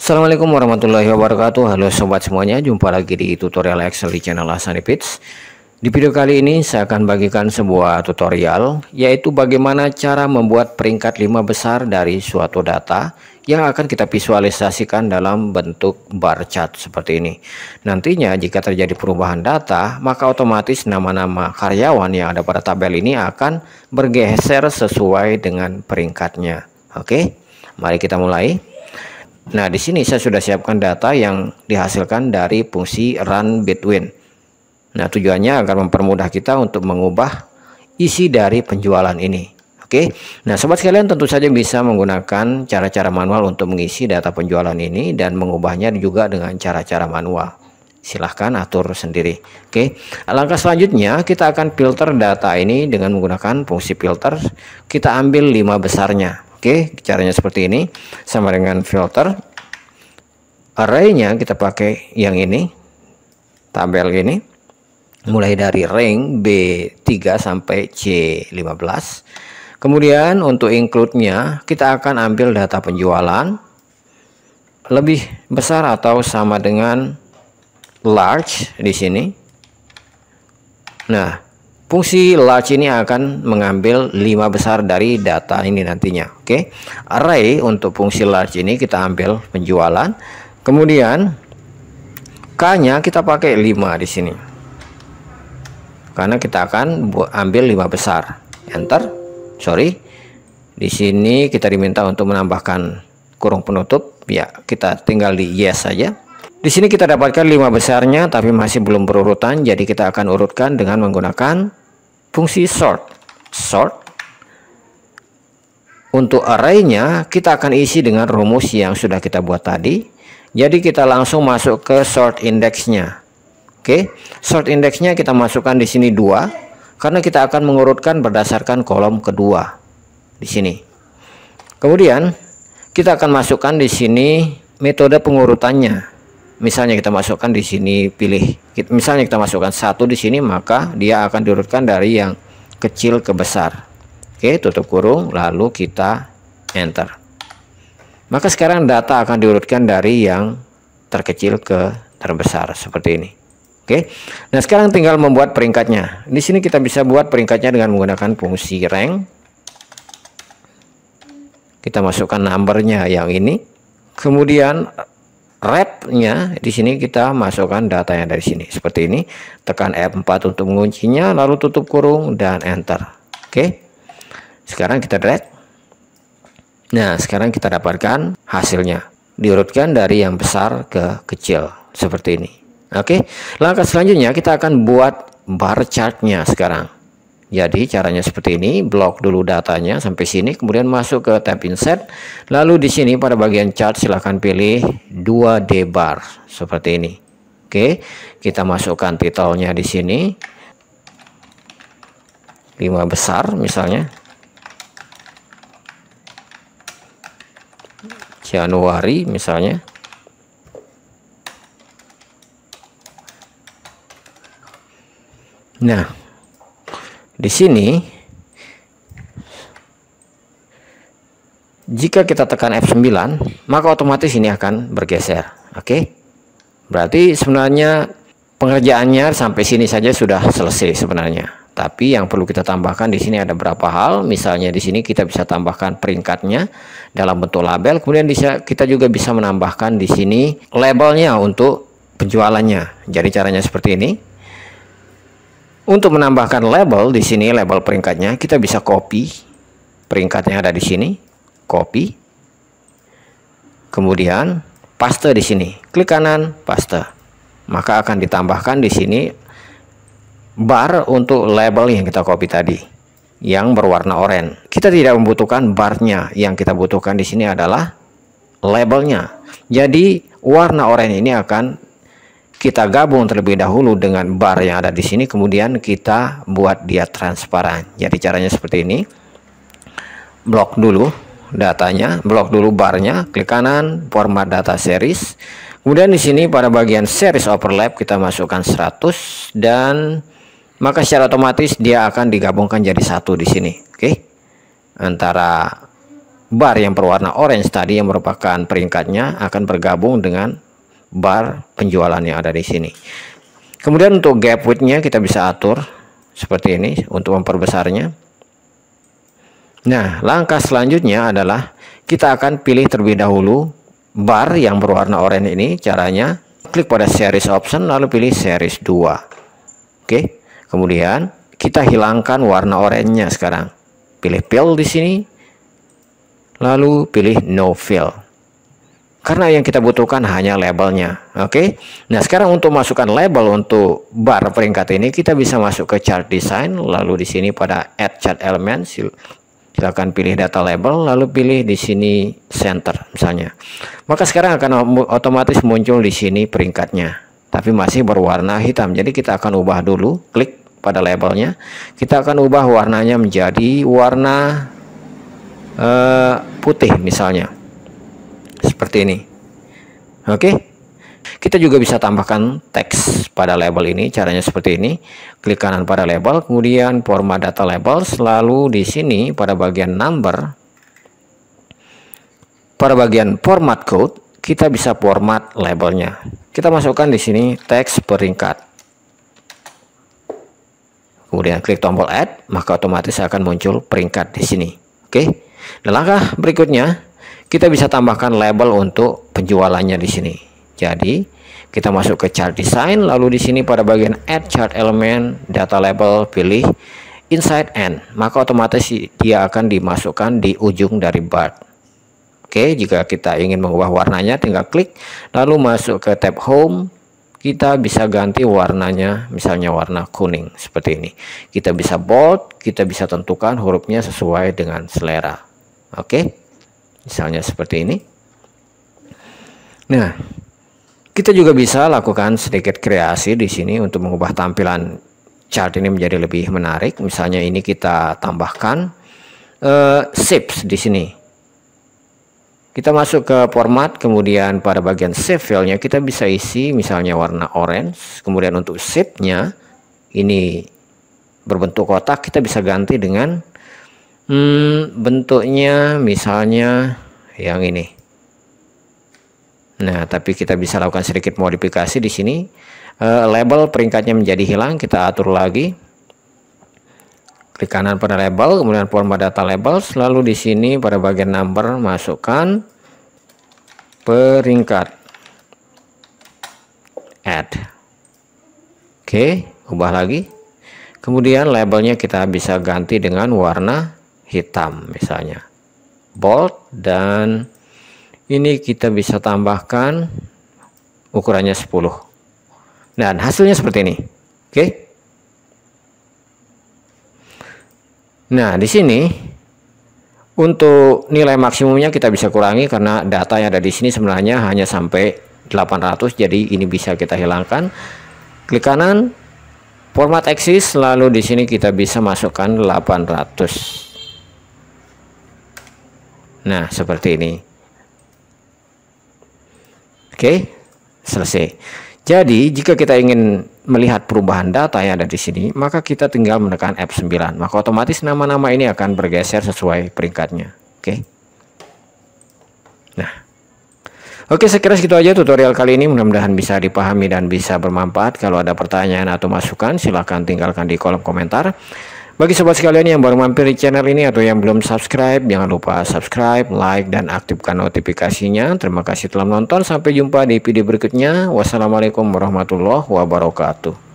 Assalamualaikum warahmatullahi wabarakatuh Halo sobat semuanya jumpa lagi di tutorial Excel di channel Asanipits. Di video kali ini saya akan bagikan sebuah tutorial yaitu bagaimana cara membuat peringkat 5 besar dari suatu data yang akan kita visualisasikan dalam bentuk bar chart seperti ini Nantinya jika terjadi perubahan data maka otomatis nama-nama karyawan yang ada pada tabel ini akan bergeser sesuai dengan peringkatnya Oke mari kita mulai Nah, di sini saya sudah siapkan data yang dihasilkan dari fungsi run between. Nah, tujuannya agar mempermudah kita untuk mengubah isi dari penjualan ini. Oke. Nah, sobat sekalian tentu saja bisa menggunakan cara-cara manual untuk mengisi data penjualan ini dan mengubahnya juga dengan cara-cara manual. Silahkan atur sendiri. Oke. Langkah selanjutnya kita akan filter data ini dengan menggunakan fungsi filter. Kita ambil lima besarnya. Oke, caranya seperti ini. Sama dengan filter. Arraynya kita pakai yang ini. Tabel ini. Mulai dari ring B3 sampai C15. Kemudian untuk include-nya kita akan ambil data penjualan lebih besar atau sama dengan large di sini. Nah, Fungsi large ini akan mengambil lima besar dari data ini nantinya. Oke. Okay. Array untuk fungsi large ini kita ambil penjualan. Kemudian K-nya kita pakai 5 di sini. Karena kita akan ambil lima besar. Enter. Sorry. Di sini kita diminta untuk menambahkan kurung penutup. Ya, kita tinggal di yes saja. Di sini kita dapatkan lima besarnya tapi masih belum berurutan jadi kita akan urutkan dengan menggunakan fungsi sort. Sort untuk arraynya kita akan isi dengan rumus yang sudah kita buat tadi. Jadi kita langsung masuk ke sort indexnya. Oke, sort indexnya kita masukkan di sini dua karena kita akan mengurutkan berdasarkan kolom kedua di sini. Kemudian kita akan masukkan di sini metode pengurutannya misalnya kita masukkan di sini pilih misalnya kita masukkan satu di sini maka dia akan diurutkan dari yang kecil ke besar oke tutup kurung lalu kita enter maka sekarang data akan diurutkan dari yang terkecil ke terbesar seperti ini Oke. Nah, sekarang tinggal membuat peringkatnya. Di sini kita bisa buat peringkatnya dengan menggunakan fungsi rank. Kita masukkan numbernya yang ini. Kemudian repnya di sini kita masukkan datanya dari sini seperti ini tekan F4 untuk menguncinya lalu tutup kurung dan enter oke sekarang kita drag nah sekarang kita dapatkan hasilnya diurutkan dari yang besar ke kecil seperti ini oke langkah selanjutnya kita akan buat bar chartnya sekarang jadi caranya seperti ini, blok dulu datanya sampai sini, kemudian masuk ke tab insert. Lalu di sini pada bagian chart silahkan pilih 2D bar seperti ini. Oke, kita masukkan titelnya di sini. 5 besar misalnya. Januari misalnya. Nah, di sini jika kita tekan F9, maka otomatis ini akan bergeser. Oke. Okay? Berarti sebenarnya pengerjaannya sampai sini saja sudah selesai sebenarnya. Tapi yang perlu kita tambahkan di sini ada berapa hal. Misalnya di sini kita bisa tambahkan peringkatnya dalam bentuk label. Kemudian bisa kita juga bisa menambahkan di sini labelnya untuk penjualannya. Jadi caranya seperti ini. Untuk menambahkan label di sini label peringkatnya kita bisa copy peringkatnya ada di sini, copy. Kemudian paste di sini, klik kanan paste. Maka akan ditambahkan di sini bar untuk label yang kita copy tadi yang berwarna oranye. Kita tidak membutuhkan barnya, yang kita butuhkan di sini adalah labelnya. Jadi warna oranye ini akan kita gabung terlebih dahulu dengan bar yang ada di sini kemudian kita buat dia transparan jadi caranya seperti ini blok dulu datanya blok dulu barnya klik kanan format data series kemudian di sini pada bagian series overlap kita masukkan 100 dan maka secara otomatis dia akan digabungkan jadi satu di sini oke okay? antara bar yang berwarna orange tadi yang merupakan peringkatnya akan bergabung dengan bar penjualan yang ada di sini. Kemudian untuk gap width-nya kita bisa atur seperti ini untuk memperbesarnya. Nah, langkah selanjutnya adalah kita akan pilih terlebih dahulu bar yang berwarna oranye ini. Caranya klik pada series option lalu pilih series 2. Oke. Kemudian kita hilangkan warna oranye sekarang. Pilih fill di sini. Lalu pilih no fill. Karena yang kita butuhkan hanya labelnya, oke? Okay? Nah sekarang untuk masukkan label untuk bar peringkat ini kita bisa masuk ke chart design, lalu di sini pada add chart element sil silakan pilih data label, lalu pilih di sini center misalnya. Maka sekarang akan otomatis muncul di sini peringkatnya, tapi masih berwarna hitam. Jadi kita akan ubah dulu, klik pada labelnya, kita akan ubah warnanya menjadi warna uh, putih misalnya seperti ini. Oke. Kita juga bisa tambahkan teks pada label ini, caranya seperti ini. Klik kanan pada label, kemudian format data label, lalu di sini pada bagian number pada bagian format code, kita bisa format labelnya. Kita masukkan di sini teks peringkat. Kemudian klik tombol add, maka otomatis akan muncul peringkat di sini. Oke. Nah, langkah berikutnya kita bisa tambahkan label untuk penjualannya di sini. Jadi, kita masuk ke chart design lalu di sini pada bagian add chart element data label pilih inside End. maka otomatis dia akan dimasukkan di ujung dari bar. Oke, jika kita ingin mengubah warnanya tinggal klik lalu masuk ke tab home kita bisa ganti warnanya misalnya warna kuning seperti ini kita bisa bold kita bisa tentukan hurufnya sesuai dengan selera oke okay? Misalnya seperti ini. Nah, kita juga bisa lakukan sedikit kreasi di sini untuk mengubah tampilan chart ini menjadi lebih menarik. Misalnya ini kita tambahkan uh, shapes di sini. Kita masuk ke format, kemudian pada bagian shape filenya kita bisa isi misalnya warna orange. Kemudian untuk shape-nya ini berbentuk kotak kita bisa ganti dengan hmm, bentuknya misalnya yang ini nah tapi kita bisa lakukan sedikit modifikasi di sini uh, label peringkatnya menjadi hilang kita atur lagi klik kanan pada label kemudian format data label lalu di sini pada bagian number masukkan peringkat add oke ubah lagi kemudian labelnya kita bisa ganti dengan warna hitam misalnya bold dan ini kita bisa tambahkan ukurannya 10 dan hasilnya seperti ini oke okay? nah di sini untuk nilai maksimumnya kita bisa kurangi karena data yang ada di sini sebenarnya hanya sampai 800 jadi ini bisa kita hilangkan klik kanan format axis lalu di sini kita bisa masukkan 800 Nah, seperti ini. Oke, selesai. Jadi, jika kita ingin melihat perubahan data yang ada di sini, maka kita tinggal menekan F9. Maka otomatis nama-nama ini akan bergeser sesuai peringkatnya. Oke. Nah, Oke sekira segitu aja tutorial kali ini mudah-mudahan bisa dipahami dan bisa bermanfaat. Kalau ada pertanyaan atau masukan silahkan tinggalkan di kolom komentar. Bagi sobat sekalian yang baru mampir di channel ini atau yang belum subscribe, jangan lupa subscribe, like, dan aktifkan notifikasinya. Terima kasih telah menonton. Sampai jumpa di video berikutnya. Wassalamualaikum warahmatullahi wabarakatuh.